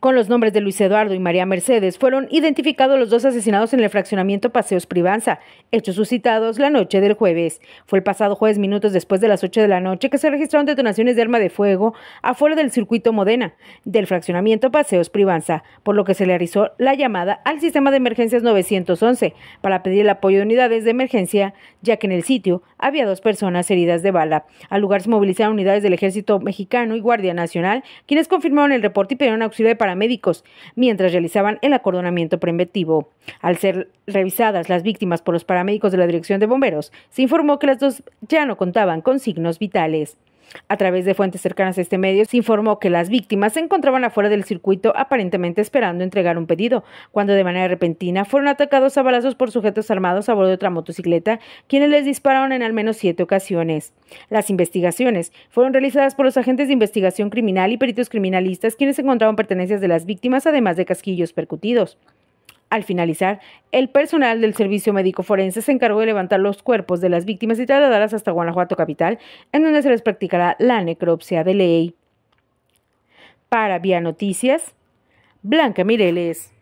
Con los nombres de Luis Eduardo y María Mercedes fueron identificados los dos asesinados en el fraccionamiento Paseos Privanza, hechos suscitados la noche del jueves. Fue el pasado jueves minutos después de las 8 de la noche que se registraron detonaciones de arma de fuego afuera del circuito Modena del fraccionamiento Paseos Privanza, por lo que se le realizó la llamada al sistema de emergencias 911 para pedir el apoyo de unidades de emergencia, ya que en el sitio había dos personas heridas de bala. Al lugar se movilizaron unidades del Ejército Mexicano y Guardia Nacional, quienes confirmaron el reporte y pidieron auxilio de paramédicos mientras realizaban el acordonamiento preventivo. Al ser revisadas las víctimas por los paramédicos de la Dirección de Bomberos, se informó que las dos ya no contaban con signos vitales. A través de fuentes cercanas a este medio se informó que las víctimas se encontraban afuera del circuito aparentemente esperando entregar un pedido, cuando de manera repentina fueron atacados a balazos por sujetos armados a bordo de otra motocicleta, quienes les dispararon en al menos siete ocasiones. Las investigaciones fueron realizadas por los agentes de investigación criminal y peritos criminalistas quienes encontraron pertenencias de las víctimas además de casquillos percutidos. Al finalizar, el personal del Servicio Médico Forense se encargó de levantar los cuerpos de las víctimas y trasladarlas hasta Guanajuato Capital, en donde se les practicará la necropsia de ley. Para Vía Noticias, Blanca Mireles.